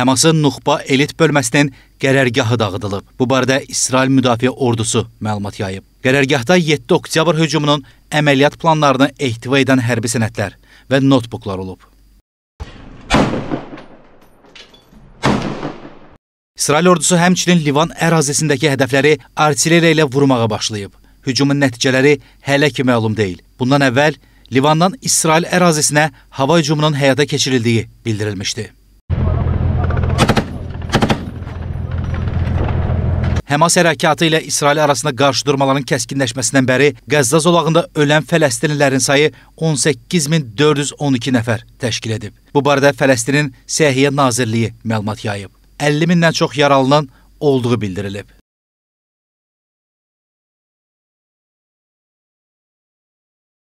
Həmasın Nuxba elit bölməsinin qərərgahı dağıdılıb. Bu barədə İsrail Müdafiə Ordusu məlumat yayıb. Qərərgahda 7 oktyabr hücumunun əməliyyat planlarını ehtiva edən hərbi sənədlər və notbuklar olub. İsrail ordusu həmçinin Livan ərazisindəki hədəfləri artilleriya ilə vurmağa başlayıb. Hücumun nəticələri hələ ki məlum deyil. Bundan əvvəl Livandan İsrail ərazisinə hava hücumunun həyata keçirildiyi bildirilmişdi. Həmas hərəkatı ilə İsrail arasında qarşıdurmaların kəskinləşməsindən bəri Qəzza zolağında ölən fələstinlilərin sayı 18412 nəfər təşkil edib. Bu barədə Fələstinin Səhiyyə Nazirliyi məlumat yayıb. 50 mindən çox yaralanan olduğu bildirilib.